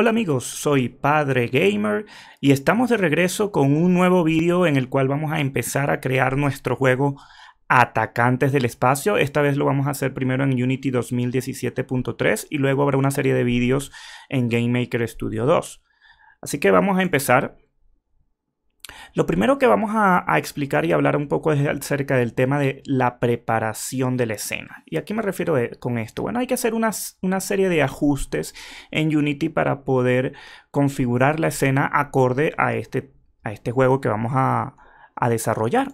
Hola amigos, soy Padre Gamer y estamos de regreso con un nuevo vídeo en el cual vamos a empezar a crear nuestro juego Atacantes del Espacio. Esta vez lo vamos a hacer primero en Unity 2017.3 y luego habrá una serie de vídeos en GameMaker Studio 2. Así que vamos a empezar lo primero que vamos a, explicar y hablar un poco es acerca del tema de la preparación de la escena. ¿Y a qué me refiero con esto? Bueno, hay que hacer una, serie de ajustes en Unity para poder configurar la escena acorde a este, a este juego que vamos a, a desarrollar.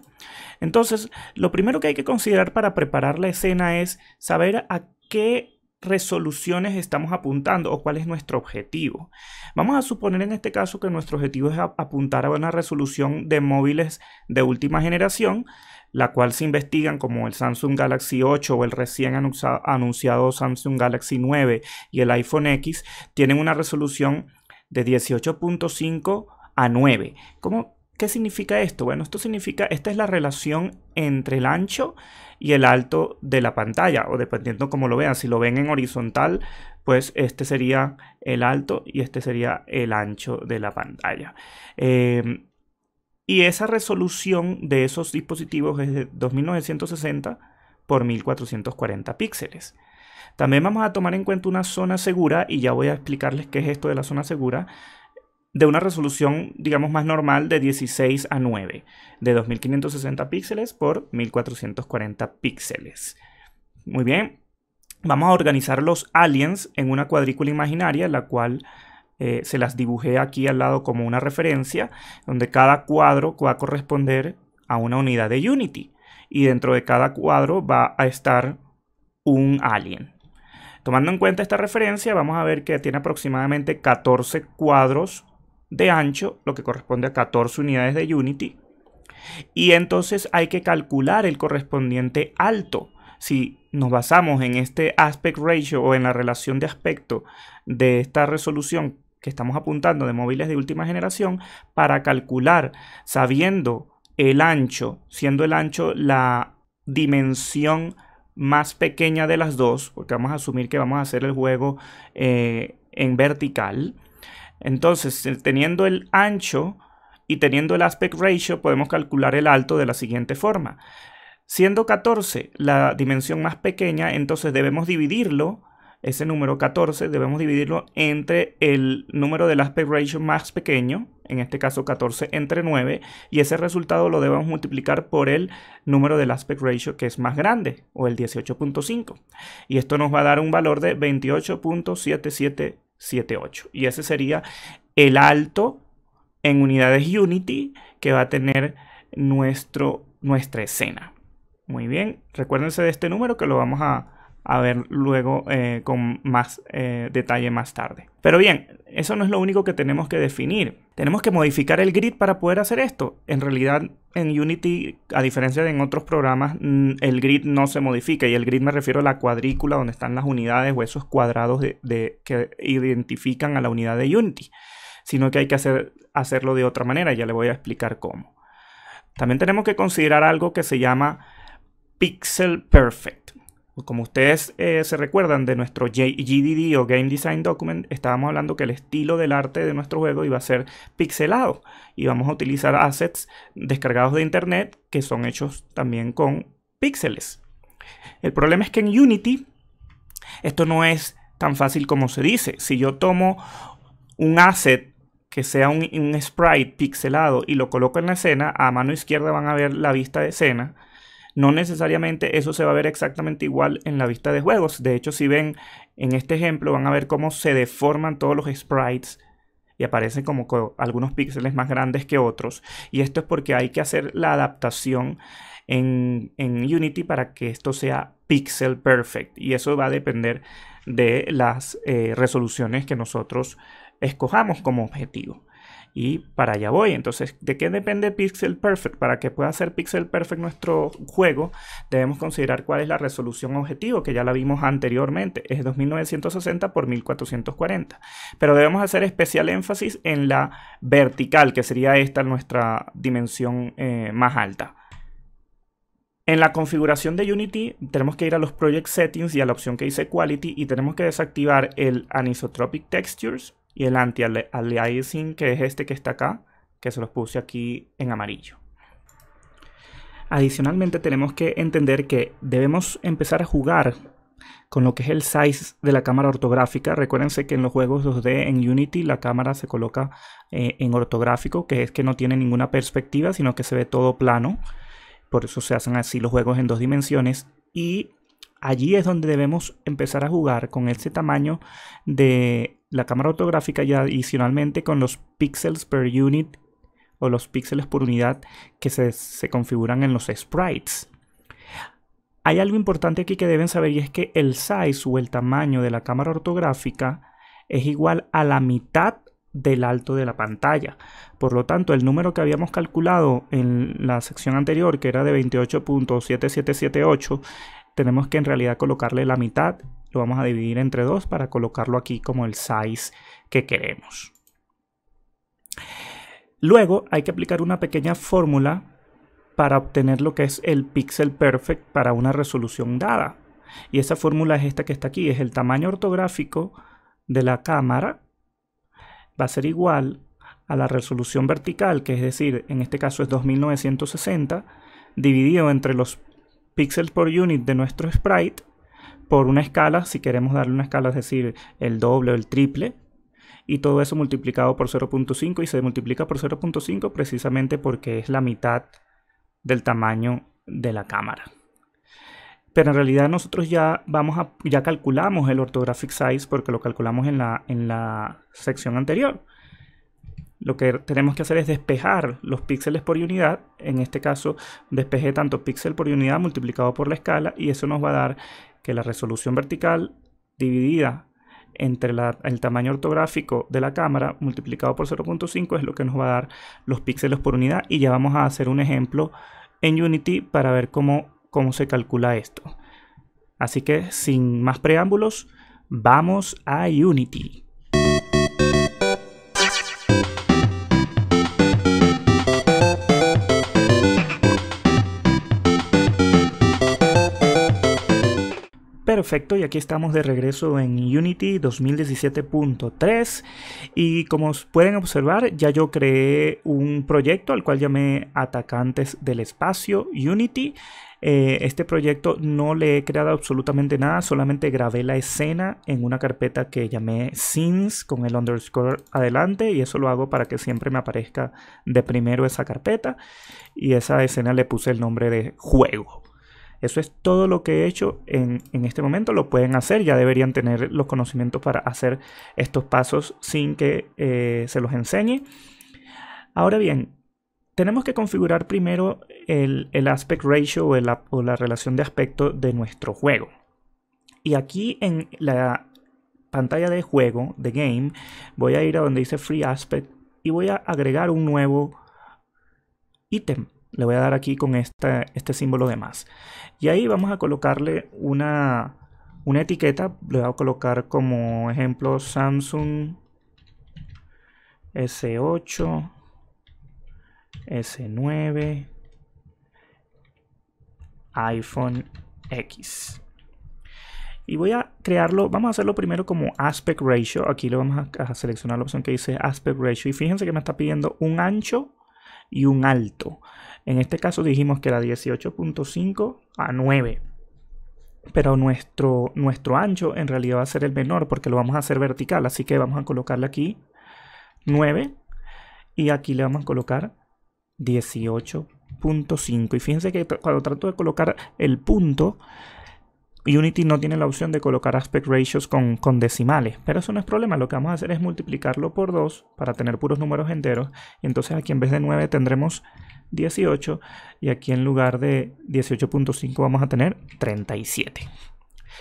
Entonces, lo primero que hay que considerar para preparar la escena es saber a qué resoluciones estamos apuntando o cuál es nuestro objetivo. Vamos a suponer en este caso que nuestro objetivo es apuntar a una resolución de móviles de última generación, la cual se investigan como el Samsung Galaxy 8 o el recién anunciado Samsung Galaxy 9 y el iPhone X, tienen una resolución de 18.5 a 9. ¿Cómo, ¿Qué significa esto? Bueno, esto significa, esta es la relación entre el ancho y el alto de la pantalla, o dependiendo cómo lo vean, si lo ven en horizontal, pues este sería el alto y este sería el ancho de la pantalla. Em, y esa resolución de esos dispositivos es de 2960 por 1440 píxeles. También vamos a tomar en cuenta una zona segura y ya voy a explicarles qué es esto de la zona segura de una resolución, digamos, más normal de 16 a 9, de 2560 píxeles por 1440 píxeles. Muy bien, vamos a organizar los aliens en una cuadrícula imaginaria, la cual eh, se las dibujé aquí al lado como una referencia, donde cada cuadro va a corresponder a una unidad de Unity. Y dentro de cada cuadro va a estar un alien. Tomando en cuenta esta referencia, vamos a ver que tiene aproximadamente 14 cuadros de ancho, lo que corresponde a 14 unidades de Unity. Y entonces hay que calcular el correspondiente alto. Si nos basamos en este aspect ratio o en la relación de aspecto de esta resolución que estamos apuntando de móviles de última generación, para calcular, sabiendo el ancho, siendo el ancho la dimensión más pequeña de las dos, porque vamos a asumir que vamos a hacer el juego eh, en vertical, entonces, eh, teniendo el ancho y teniendo el aspect ratio, podemos calcular el alto de la siguiente forma. Siendo 14 la dimensión más pequeña, entonces debemos dividirlo, ese número 14, debemos dividirlo entre el número del aspect ratio más pequeño, en este caso 14 entre 9, y ese resultado lo debemos multiplicar por el número del aspect ratio que es más grande, o el 18.5. Y esto nos va a dar un valor de 28.77 78. Y ese sería el alto en unidades Unity que va a tener nuestro, nuestra escena. Muy bien, recuérdense de este número que lo vamos a, ver luego eh, con más eh, detalle más tarde. Pero bien, eso no es lo único que tenemos que definir tenemos que modificar el grid para poder hacer esto. En realidad, en Unity, a diferencia de en otros programas, mm, el grid no se modifica. Y el grid me refiero a la cuadrícula donde están las unidades o esos cuadrados que identifican a la unidad de Unity. Sino que hay que hacerlo de otra manera. Ya le voy a explicar cómo. También tenemos que considerar algo que se llama Pixel Perfect. Como ustedes eh, se recuerdan de nuestro GDD o Game Design Document, estábamos hablando que el estilo del arte de nuestro juego iba a ser pixelado y vamos a utilizar assets descargados de internet que son hechos también con píxeles. El problema es que en Unity esto no es tan fácil como se dice. Si yo tomo un asset que sea un sprite pixelado y lo coloco en la escena, a mano izquierda van a ver la vista de escena no necesariamente eso se va a ver exactamente igual en la vista de juegos. De hecho, si ven en este ejemplo, van a ver cómo se deforman todos los sprites y aparecen como algunos píxeles más grandes que otros. Y esto es porque hay que hacer la adaptación en, Unity para que esto sea pixel perfect. Y eso va a depender de las eh, resoluciones que nosotros escojamos como objetivo y para allá voy. Entonces, ¿de qué depende Pixel Perfect? Para que pueda ser Pixel Perfect nuestro juego, debemos considerar cuál es la resolución objetivo, que ya la vimos anteriormente, es 2960 por 1440. Pero debemos hacer especial énfasis en la vertical, que sería esta nuestra dimensión eh, más alta. En la configuración de Unity tenemos que ir a los Project Settings y a la opción que dice Quality y tenemos que desactivar el Anisotropic Textures y el anti-aliasing, que es este que está acá, que se los puse aquí en amarillo. Adicionalmente tenemos que entender que debemos empezar a jugar con lo que es el size de la cámara ortográfica. Recuérdense que en los juegos 2D en Unity la cámara se coloca eh, en ortográfico, que es que no tiene ninguna perspectiva, sino que se ve todo plano. Por eso se hacen así los juegos en dos dimensiones. Y allí es donde debemos empezar a jugar con ese tamaño de la cámara ortográfica y adicionalmente con los píxeles per unit o los píxeles por unidad que se, se configuran en los sprites. Hay algo importante aquí que deben saber y es que el size o el tamaño de la cámara ortográfica es igual a la mitad del alto de la pantalla. Por lo tanto, el número que habíamos calculado en la sección anterior, que era de 28.7778, tenemos que en realidad colocarle la mitad lo vamos a dividir entre dos para colocarlo aquí como el size que queremos. Luego hay que aplicar una pequeña fórmula para obtener lo que es el pixel perfect para una resolución dada. Y esa fórmula es esta que está aquí, es el tamaño ortográfico de la cámara va a ser igual a la resolución vertical, que es decir, en este caso es 2960, dividido entre los pixels por unit de nuestro sprite por una escala, si queremos darle una escala, es decir, el doble o el triple, y todo eso multiplicado por 0.5 y se multiplica por 0.5 precisamente porque es la mitad del tamaño de la cámara. Pero en realidad nosotros ya vamos a, ya calculamos el orthographic size porque lo calculamos en la, en la sección anterior. Lo que tenemos que hacer es despejar los píxeles por unidad. En este caso despeje tanto píxel por unidad multiplicado por la escala y eso nos va a dar que la resolución vertical dividida entre el tamaño ortográfico de la cámara multiplicado por 0.5 es lo que nos va a dar los píxeles por unidad y ya vamos a hacer un ejemplo en Unity para ver cómo, cómo se calcula esto. Así que sin más preámbulos, vamos a Unity. Perfecto, y aquí estamos de regreso en Unity 2017.3 y como pueden observar ya yo creé un proyecto al cual llamé Atacantes del Espacio Unity. Eh, este proyecto no le he creado absolutamente nada, solamente grabé la escena en una carpeta que llamé scenes con el underscore adelante y eso lo hago para que siempre me aparezca de primero esa carpeta y esa escena le puse el nombre de juego. Eso es todo lo que he hecho en, este momento. Lo pueden hacer, ya deberían tener los conocimientos para hacer estos pasos sin que eh, se los enseñe. Ahora bien, tenemos que configurar primero el, aspect ratio o, o la relación de aspecto de nuestro juego. Y aquí en la pantalla de juego, de game, voy a ir a donde dice Free Aspect y voy a agregar un nuevo ítem le voy a dar aquí con este símbolo de más. Y ahí vamos a colocarle una, una etiqueta. Le voy a colocar como ejemplo Samsung S8, S9, iPhone X. Y voy a crearlo, vamos a hacerlo primero como aspect ratio. Aquí le vamos a, seleccionar la opción que dice aspect ratio. Y fíjense que me está pidiendo un ancho y un alto. En este caso dijimos que era 18.5 a 9. Pero nuestro, nuestro ancho en realidad va a ser el menor porque lo vamos a hacer vertical. Así que vamos a colocarle aquí 9 y aquí le vamos a colocar 18.5. Y fíjense que cuando trato de colocar el punto, Unity no tiene la opción de colocar aspect ratios con, decimales, pero eso no es problema, lo que vamos a hacer es multiplicarlo por 2 para tener puros números enteros, y entonces aquí en vez de 9 tendremos 18, y aquí en lugar de 18.5 vamos a tener 37.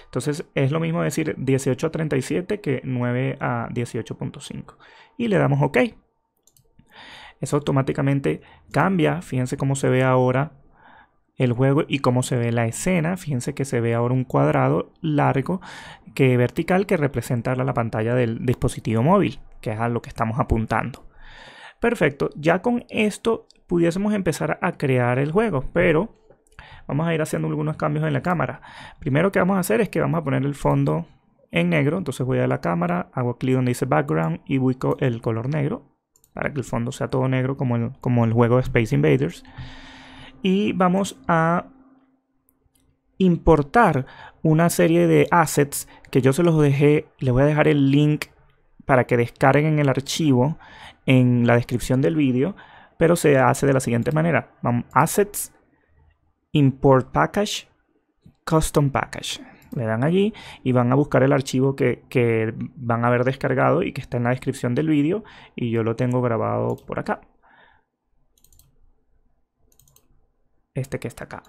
Entonces es lo mismo decir 18 a 37 que 9 a 18.5. Y le damos OK. Eso automáticamente cambia, fíjense cómo se ve ahora el juego y cómo se ve la escena. Fíjense que se ve ahora un cuadrado largo que vertical que representa la pantalla del dispositivo móvil, que es a lo que estamos apuntando. Perfecto, ya con esto pudiésemos empezar a crear el juego, pero vamos a ir haciendo algunos cambios en la cámara. Primero que vamos a hacer es que vamos a poner el fondo en negro, entonces voy a la cámara, hago clic donde dice background y busco el color negro para que el fondo sea todo negro como el, como el juego de Space Invaders y vamos a importar una serie de assets que yo se los dejé, les voy a dejar el link para que descarguen el archivo en la descripción del vídeo, pero se hace de la siguiente manera. Vamos, assets, import package, custom package. Le dan allí y van a buscar el archivo que, que van a haber descargado y que está en la descripción del vídeo y yo lo tengo grabado por acá. este que está acá.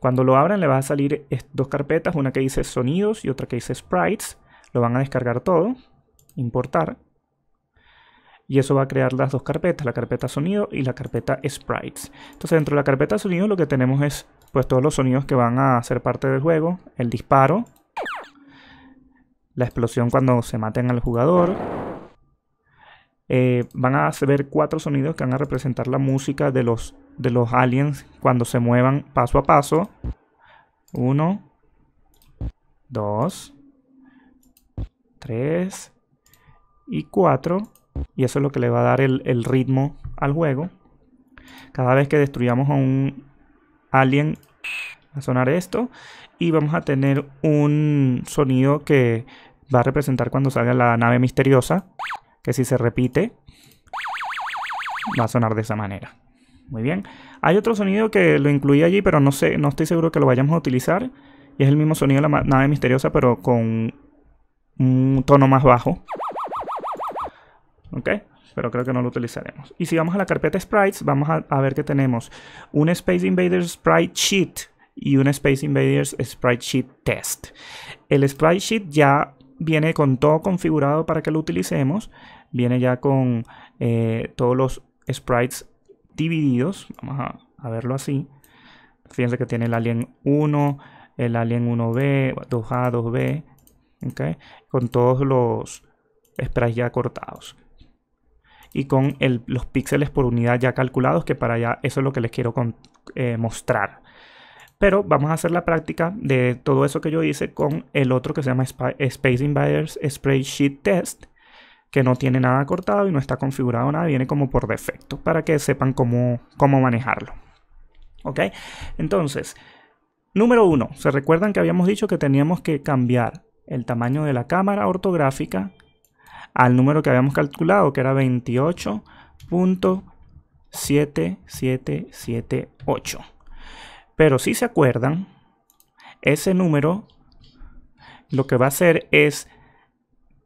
Cuando lo abran le va a salir dos carpetas, una que dice sonidos y otra que dice sprites. Lo van a descargar todo, importar. Y eso va a crear las dos carpetas, la carpeta sonido y la carpeta sprites. Entonces dentro de la carpeta sonido lo que tenemos es pues todos los sonidos que van a ser parte del juego. El disparo, la explosión cuando se maten al jugador, eh, van a ver cuatro sonidos que van a representar la música de los, de los aliens cuando se muevan paso a paso. Uno, dos, tres y cuatro. Y eso es lo que le va a dar el, el ritmo al juego. Cada vez que destruyamos a un alien va a sonar esto y vamos a tener un sonido que va a representar cuando salga la nave misteriosa que si se repite va a sonar de esa manera. Muy bien. Hay otro sonido que lo incluí allí, pero no sé, no estoy seguro que lo vayamos a utilizar. Y es el mismo sonido de la nave misteriosa, pero con un tono más bajo. ¿Ok? Pero creo que no lo utilizaremos. Y si vamos a la carpeta sprites, vamos a, a ver que tenemos un Space Invaders Sprite Sheet y un Space Invaders Sprite Sheet Test. El Sprite Sheet ya viene con todo configurado para que lo utilicemos. Viene ya con eh, todos los sprites divididos. Vamos a, verlo así. Fíjense que tiene el Alien 1, el Alien 1B, 2A, 2B. ¿okay? Con todos los sprites ya cortados. Y con los píxeles por unidad ya calculados, que para allá eso es lo que les quiero eh, mostrar. Pero vamos a hacer la práctica de todo eso que yo hice con el otro que se llama Space Invaders Spreadsheet Test, que no tiene nada cortado y no está configurado nada, viene como por defecto, para que sepan cómo, cómo manejarlo. ¿Ok? Entonces, número uno, ¿se recuerdan que habíamos dicho que teníamos que cambiar el tamaño de la cámara ortográfica al número que habíamos calculado, que era 28.7778? Pero si se acuerdan, ese número lo que va a hacer es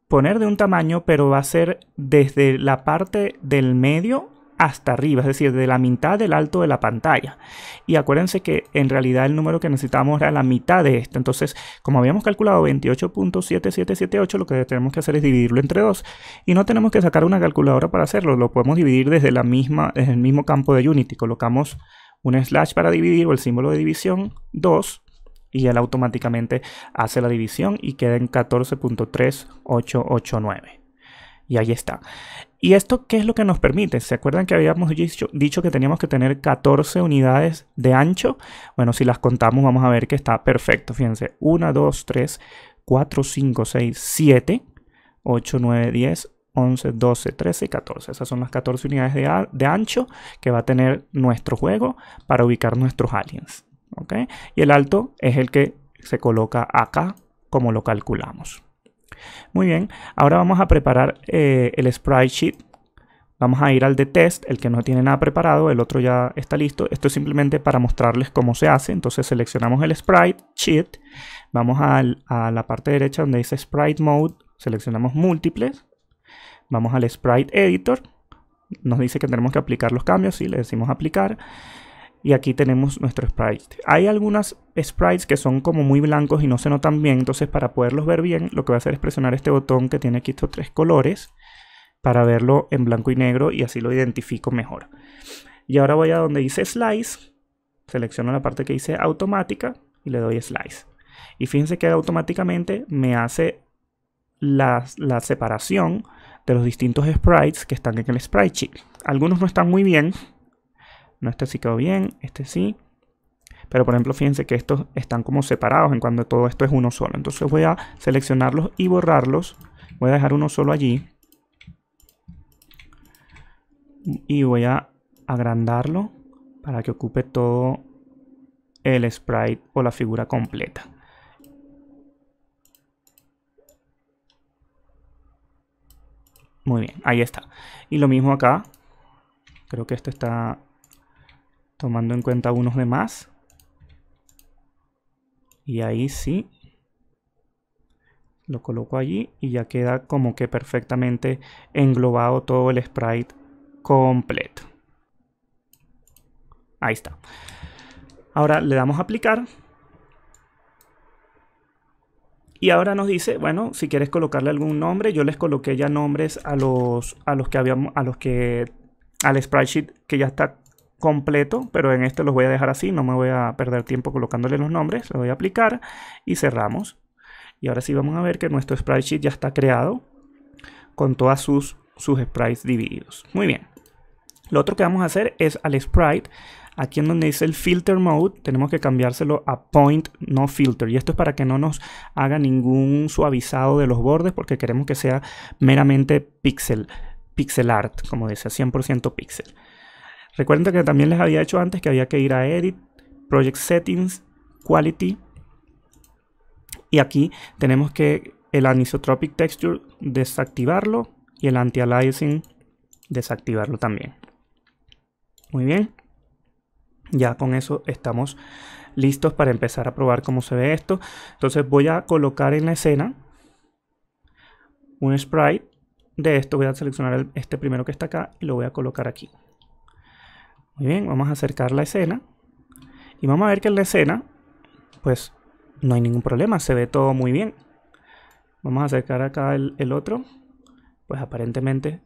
poner de un tamaño, pero va a ser desde la parte del medio hasta arriba, es decir, de la mitad del alto de la pantalla. Y acuérdense que en realidad el número que necesitamos era la mitad de esto. Entonces, como habíamos calculado 28.7778, lo que tenemos que hacer es dividirlo entre dos. Y no tenemos que sacar una calculadora para hacerlo, lo podemos dividir desde, la misma, desde el mismo campo de Unity. Colocamos un slash para dividir o el símbolo de división, 2, y él automáticamente hace la división y queda en 14.3889. Y ahí está. ¿Y esto qué es lo que nos permite? ¿Se acuerdan que habíamos dicho, dicho, que teníamos que tener 14 unidades de ancho? Bueno, si las contamos vamos a ver que está perfecto. Fíjense, 1, 2, 3, 4, 5, 6, 7, 8, 9, 10, 11, 12, 13 y 14. Esas son las 14 unidades de, de, ancho que va a tener nuestro juego para ubicar nuestros aliens. Y el alto es el que se coloca acá como lo calculamos. Muy bien, ahora vamos a preparar eh, el sprite sheet. Vamos a ir al de test, el que no tiene nada preparado, el otro ya está listo. Esto es simplemente para mostrarles cómo se hace. Entonces seleccionamos el sprite sheet. Vamos a la parte derecha donde dice sprite mode. Seleccionamos múltiples Vamos al Sprite Editor. Nos dice que tenemos que aplicar los cambios. y le decimos aplicar. Y aquí tenemos nuestro sprite. Hay algunas sprites que son como muy blancos y no se notan bien. Entonces para poderlos ver bien, lo que voy a hacer es presionar este botón que tiene aquí estos tres colores. Para verlo en blanco y negro y así lo identifico mejor. Y ahora voy a donde dice Slice. Selecciono la parte que dice automática y le doy Slice. Y fíjense que automáticamente me hace la separación de los distintos sprites que están en el sprite sheet. Algunos no están muy bien. No, este sí quedó bien, este sí. Pero por ejemplo, fíjense que estos están como separados en cuando todo esto es uno solo. Entonces voy a seleccionarlos y borrarlos. Voy a dejar uno solo allí. Y voy a agrandarlo para que ocupe todo el sprite o la figura completa. Muy bien, ahí está. Y lo mismo acá. Creo que esto está tomando en cuenta unos demás. Y ahí sí. Lo coloco allí y ya queda como que perfectamente englobado todo el sprite completo. Ahí está. Ahora le damos a aplicar y ahora nos dice, bueno, si quieres colocarle algún nombre, yo les coloqué ya nombres a los, a los que habíamos, a los que, al spreadsheet que ya está completo, pero en este los voy a dejar así, no me voy a perder tiempo colocándole los nombres, Lo voy a aplicar y cerramos. Y ahora sí vamos a ver que nuestro spreadsheet ya está creado con todas sus, sus sprites divididos. Muy bien. Lo otro que vamos a hacer es al sprite Aquí en donde dice el filter mode, tenemos que cambiárselo a point no filter. Y esto es para que no nos haga ningún suavizado de los bordes porque queremos que sea meramente pixel, pixel art, como decía, 100% pixel. Recuerden que también les había hecho antes que había que ir a Edit, Project Settings, Quality. Y aquí tenemos que el Anisotropic Texture desactivarlo y el Anti-Aliasing desactivarlo también. Muy bien. Ya con eso estamos listos para empezar a probar cómo se ve esto. Entonces voy a colocar en la escena un sprite de esto. Voy a seleccionar este primero que está acá y lo voy a colocar aquí. Muy bien, vamos a acercar la escena. Y vamos a ver que en la escena, pues no hay ningún problema, se ve todo muy bien. Vamos a acercar acá el, el otro. Pues aparentemente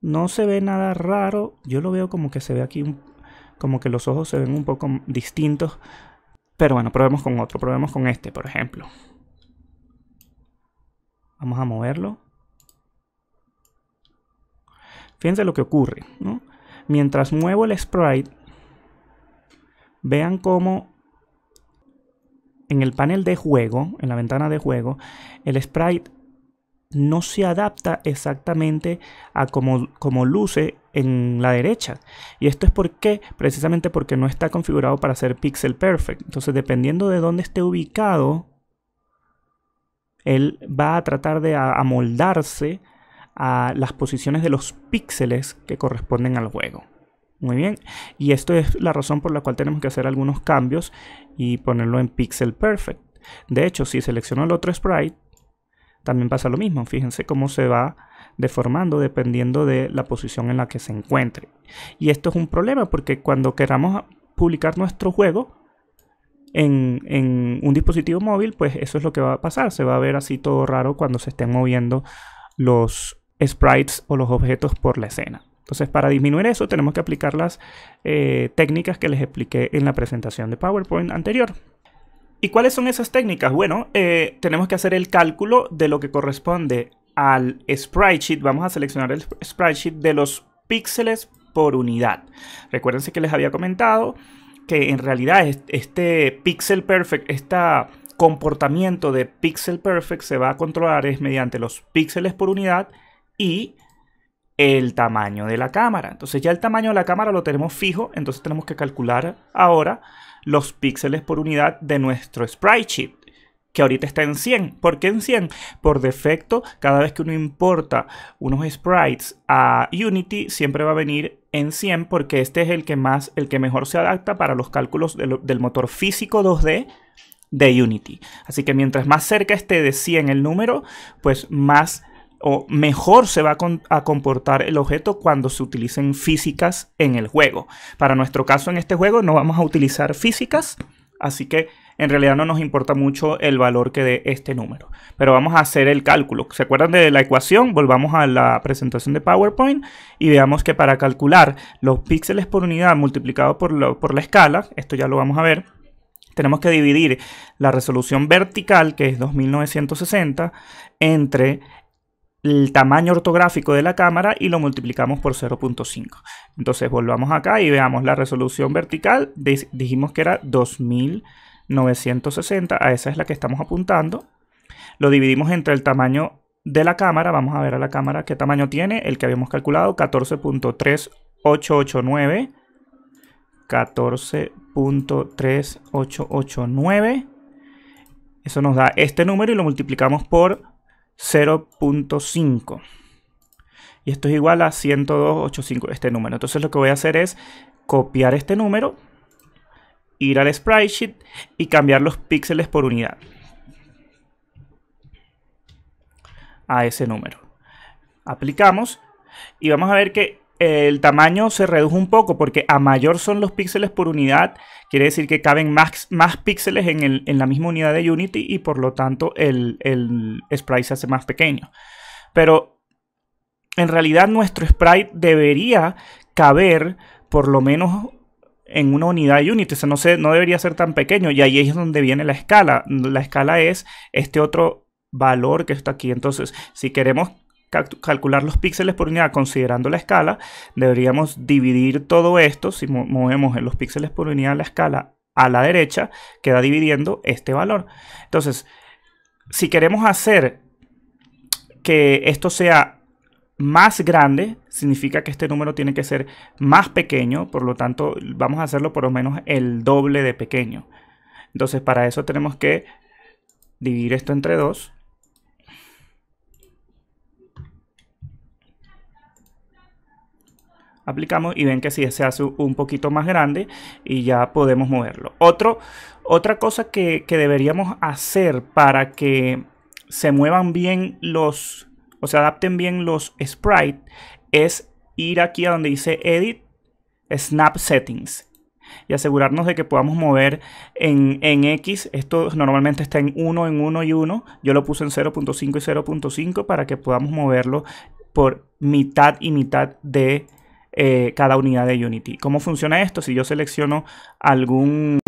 no se ve nada raro. Yo lo veo como que se ve aquí un, como que los ojos se ven un poco distintos. Pero bueno, probemos con otro, probemos con este, por ejemplo. Vamos a moverlo. Fíjense lo que ocurre, Mientras muevo el sprite, vean cómo en el panel de juego, en la ventana de juego, el sprite no se adapta exactamente a cómo como luce en la derecha. Y esto es porque, precisamente porque no está configurado para ser pixel perfect. Entonces, dependiendo de dónde esté ubicado, él va a tratar de amoldarse a las posiciones de los píxeles que corresponden al juego. Muy bien, y esto es la razón por la cual tenemos que hacer algunos cambios y ponerlo en pixel perfect. De hecho, si selecciono el otro sprite, también pasa lo mismo. Fíjense cómo se va deformando dependiendo de la posición en la que se encuentre. Y esto es un problema porque cuando queramos publicar nuestro juego en, un dispositivo móvil, pues eso es lo que va a pasar. Se va a ver así todo raro cuando se estén moviendo los sprites o los objetos por la escena. Entonces, para disminuir eso, tenemos que aplicar las eh, técnicas que les expliqué en la presentación de PowerPoint anterior. ¿Y cuáles son esas técnicas? Bueno, eh, tenemos que hacer el cálculo de lo que corresponde al sprite sheet, vamos a seleccionar el sprite sheet de los píxeles por unidad. Recuérdense que les había comentado que en realidad este pixel perfect, este comportamiento de pixel perfect se va a controlar es mediante los píxeles por unidad y el tamaño de la cámara. Entonces ya el tamaño de la cámara lo tenemos fijo, entonces tenemos que calcular ahora los píxeles por unidad de nuestro sprite sheet que ahorita está en 100. ¿Por qué en 100? Por defecto, cada vez que uno importa unos sprites a Unity, siempre va a venir en 100 porque este es el que más, el que mejor se adapta para los cálculos del motor físico 2D de Unity. Así que mientras más cerca esté de 100 el número, pues más o mejor se va a, comportar el objeto cuando se utilicen físicas en el juego. Para nuestro caso en este juego no vamos a utilizar físicas, así que en realidad no nos importa mucho el valor que dé este número. Pero vamos a hacer el cálculo. ¿Se acuerdan de la ecuación? Volvamos a la presentación de PowerPoint y veamos que para calcular los píxeles por unidad multiplicado por, la escala, esto ya lo vamos a ver, tenemos que dividir la resolución vertical, que es 2960, entre el tamaño ortográfico de la cámara y lo multiplicamos por 0.5. Entonces volvamos acá y veamos la resolución vertical. Dijimos que era 2960, a esa es la que estamos apuntando. Lo dividimos entre el tamaño de la cámara, vamos a ver a la cámara qué tamaño tiene, el que habíamos calculado, 14.3889. 14.3889. Eso nos da este número y lo multiplicamos por 0.5. Y esto es igual a 102.85, este número. Entonces lo que voy a hacer es copiar este número, ir al sprite sheet y cambiar los píxeles por unidad. A ese número. Aplicamos y vamos a ver que el tamaño se redujo un poco porque a mayor son los píxeles por unidad, quiere decir que caben más, más píxeles en, la misma unidad de Unity y por lo tanto el, sprite se hace más pequeño. Pero en realidad nuestro sprite debería caber por lo menos en una unidad de Unity, o sea, no, se, no debería ser tan pequeño y ahí es donde viene la escala. La escala es este otro valor que está aquí. Entonces, si queremos calcular los píxeles por unidad considerando la escala, deberíamos dividir todo esto, si movemos en los píxeles por unidad la escala a la derecha, queda dividiendo este valor. Entonces, si queremos hacer que esto sea más grande, significa que este número tiene que ser más pequeño, por lo tanto vamos a hacerlo por lo menos el doble de pequeño. Entonces para eso tenemos que dividir esto entre 2 aplicamos y ven que si se hace un poquito más grande y ya podemos moverlo. otra cosa que, deberíamos hacer para que se muevan bien los o se adapten bien los sprites es ir aquí a donde dice Edit, Snap Settings y asegurarnos de que podamos mover en, en, X. Esto normalmente está en 1, en 1 y 1. Yo lo puse en 0.5 y 0.5 para que podamos moverlo por mitad y mitad de eh, cada unidad de Unity. ¿Cómo funciona esto? Si yo selecciono algún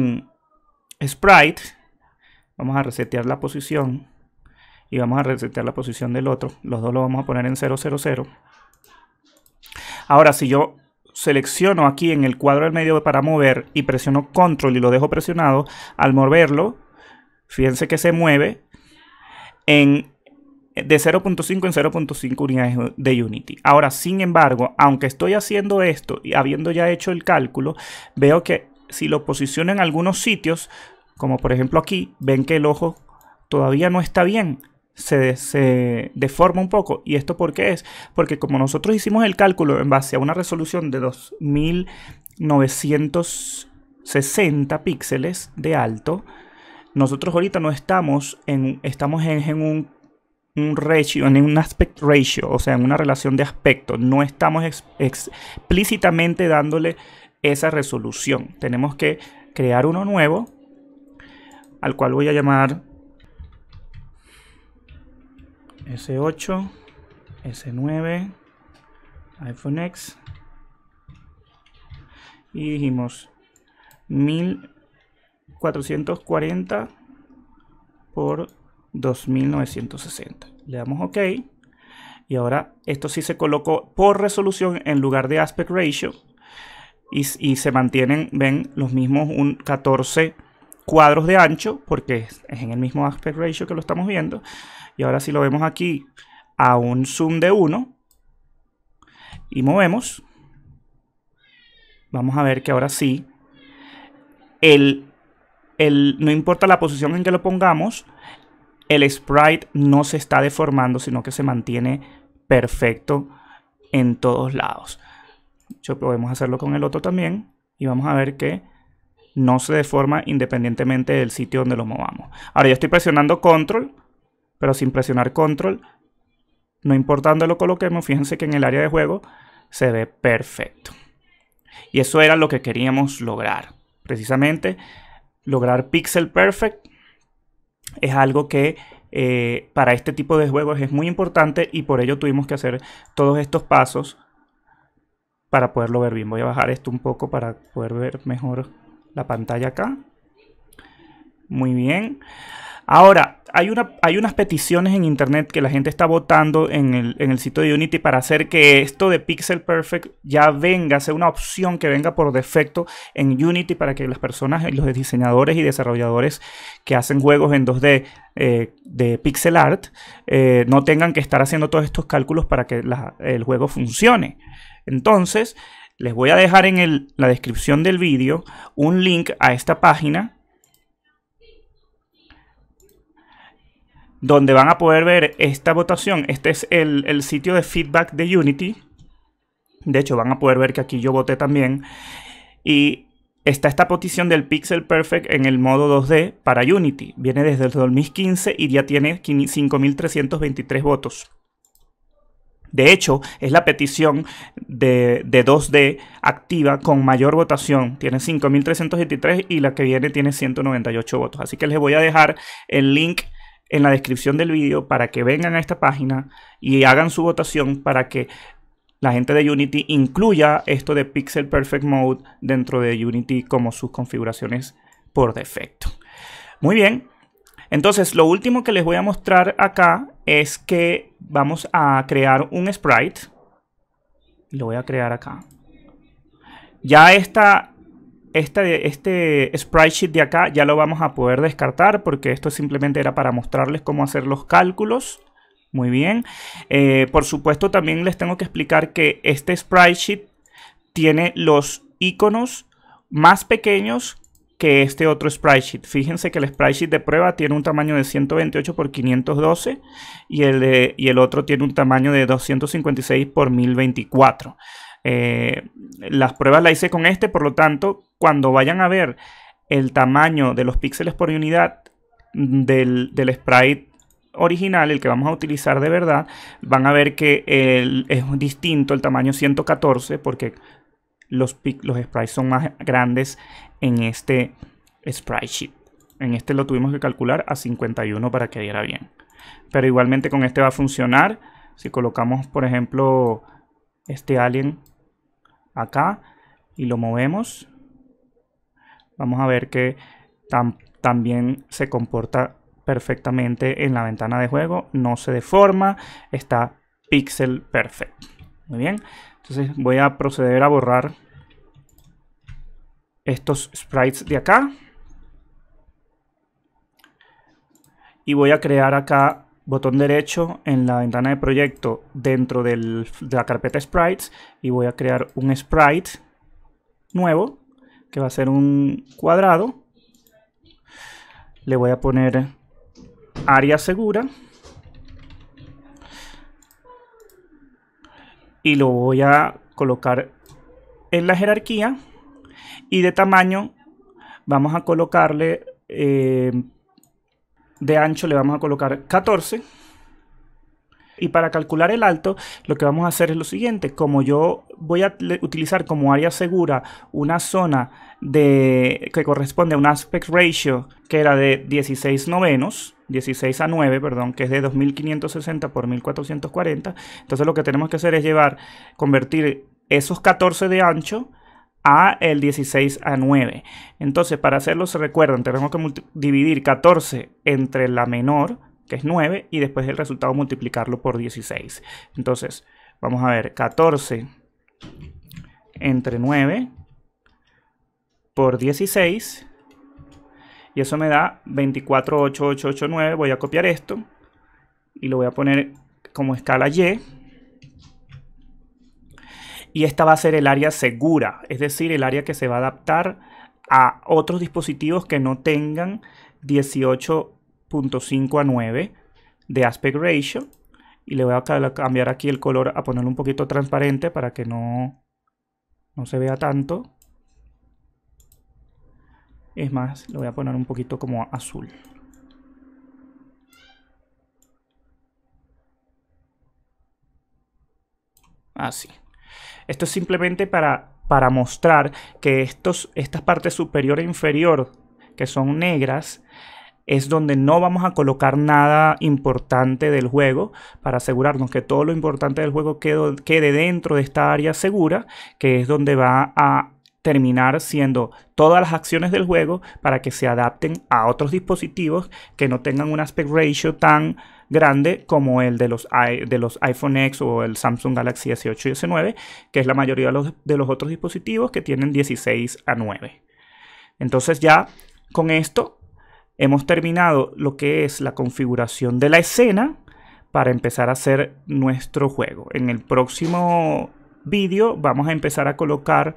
sprite, vamos a resetear la posición y vamos a resetear la posición del otro. Los dos lo vamos a poner en 000. Ahora, si yo selecciono aquí en el cuadro del medio para mover y presiono control y lo dejo presionado, al moverlo, fíjense que se mueve en de 0.5 en 0.5 unidades de Unity. Ahora, sin embargo, aunque estoy haciendo esto y habiendo ya hecho el cálculo, veo que si lo posiciono en algunos sitios, como por ejemplo aquí, ven que el ojo todavía no está bien. Se, deforma un poco. ¿Y esto por qué es? Porque como nosotros hicimos el cálculo en base a una resolución de 2960 píxeles de alto, nosotros ahorita no estamos en, estamos en un un ratio, en un aspect ratio, o sea, en una relación de aspecto. No estamos explícitamente dándole esa resolución. Tenemos que crear uno nuevo, al cual voy a llamar S8, S9, iPhone X. Y dijimos 1440 por 2960. Le damos OK. Y ahora esto sí se colocó por resolución en lugar de aspect ratio. Y, se mantienen, ven, los mismos un 14 cuadros de ancho, porque es en el mismo aspect ratio que lo estamos viendo. Y ahora si lo vemos aquí a un zoom de 1 y movemos, vamos a ver que ahora sí, el, el, no importa la posición en que lo pongamos, el sprite no se está deformando, sino que se mantiene perfecto en todos lados. Yo podemos hacerlo con el otro también y vamos a ver que no se deforma independientemente del sitio donde lo movamos. Ahora yo estoy presionando control, pero sin presionar control, no importa dónde lo coloquemos, fíjense que en el área de juego se ve perfecto. Y eso era lo que queríamos lograr, precisamente lograr pixel perfect es algo que eh, para este tipo de juegos es muy importante y por ello tuvimos que hacer todos estos pasos para poderlo ver bien. Voy a bajar esto un poco para poder ver mejor la pantalla acá. Muy bien. Ahora, hay, una, hay unas peticiones en internet que la gente está votando en el, sitio de Unity para hacer que esto de Pixel Perfect ya venga, sea una opción que venga por defecto en Unity para que las personas, los diseñadores y desarrolladores que hacen juegos en 2D eh, de pixel art eh, no tengan que estar haciendo todos estos cálculos para que el juego funcione. Entonces, les voy a dejar en la descripción del vídeo un link a esta página donde van a poder ver esta votación. Este es el, sitio de feedback de Unity. De hecho, van a poder ver que aquí yo voté también. Y está esta petición del Pixel Perfect en el modo 2D para Unity. Viene desde el 2015 y ya tiene 5.323 votos. De hecho, es la petición de, de 2D activa con mayor votación. Tiene 5.323 y la que viene tiene 198 votos. Así que les voy a dejar el link en la descripción del vídeo para que vengan a esta página y hagan su votación para que la gente de Unity incluya esto de Pixel Perfect Mode dentro de Unity como sus configuraciones por defecto. Muy bien, entonces lo último que les voy a mostrar acá es que vamos a crear un sprite. Lo voy a crear acá. Ya está este, este sheet de acá ya lo vamos a poder descartar porque esto simplemente era para mostrarles cómo hacer los cálculos. Muy bien. Eh, por supuesto también les tengo que explicar que este sprite sheet tiene los iconos más pequeños que este otro sheet, Fíjense que el sheet de prueba tiene un tamaño de 128 por 512 y el, y el otro tiene un tamaño de 256 por 1024. Eh, las pruebas las hice con este, por lo tanto, cuando vayan a ver el tamaño de los píxeles por unidad del, sprite original, el que vamos a utilizar de verdad, van a ver que es distinto el tamaño 114 porque los, los sprites son más grandes en este sprite sheet. En este lo tuvimos que calcular a 51 para que diera bien. Pero igualmente con este va a funcionar. Si colocamos, por ejemplo, este alien acá y lo movemos, vamos a ver que también se comporta perfectamente en la ventana de juego, no se deforma, está pixel perfecto Muy bien, entonces voy a proceder a borrar estos sprites de acá. Y voy a crear acá botón derecho en la ventana de proyecto dentro de la carpeta sprites y voy a crear un sprite nuevo que va a ser un cuadrado. Le voy a poner área segura. Y lo voy a colocar en la jerarquía. Y de tamaño vamos a colocarle eh, de ancho le vamos a colocar 14. Y para calcular el alto, lo que vamos a hacer es lo siguiente. Como yo voy a utilizar como área segura una zona de, que corresponde a un aspect ratio que era de 16 novenos, 16 a 9, perdón, que es de 2560 por 1440. Entonces lo que tenemos que hacer es llevar, convertir esos 14 de ancho a el 16 a 9. Entonces, para hacerlo, se recuerdan, tenemos que dividir 14 entre la menor, que es 9, y después el resultado multiplicarlo por 16. Entonces, vamos a ver, 14 entre 9 por 16, y eso me da 24, Voy a copiar esto y lo voy a poner como escala Y y esta va a ser el área segura, es decir, el área que se va a adaptar a otros dispositivos que no tengan 18.5 a 9 de aspect ratio. Y le voy a cambiar aquí el color a ponerlo un poquito transparente para que no, no se vea tanto. Es más, le voy a poner un poquito como azul. Así. Esto es simplemente para, para mostrar que estos, estas partes superior e inferior, que son negras, es donde no vamos a colocar nada importante del juego para asegurarnos que todo lo importante del juego quede, quede dentro de esta área segura, que es donde va a terminar siendo todas las acciones del juego para que se adapten a otros dispositivos que no tengan un aspect ratio tan grande como el de los, de los iPhone X o el Samsung Galaxy S8 y S9, que es la mayoría de los, de los otros dispositivos que tienen 16 a 9. Entonces ya con esto hemos terminado lo que es la configuración de la escena para empezar a hacer nuestro juego. En el próximo vídeo vamos a empezar a colocar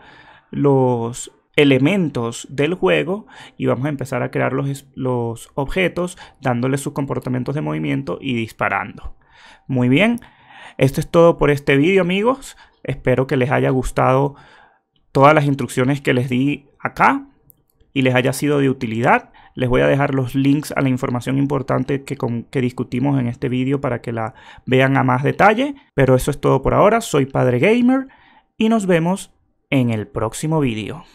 los elementos del juego y vamos a empezar a crear los, objetos dándoles sus comportamientos de movimiento y disparando. Muy bien, esto es todo por este vídeo amigos. Espero que les haya gustado todas las instrucciones que les di acá y les haya sido de utilidad. Les voy a dejar los links a la información importante que, que discutimos en este vídeo para que la vean a más detalle. Pero eso es todo por ahora. Soy Padre Gamer y nos vemos en el próximo vídeo.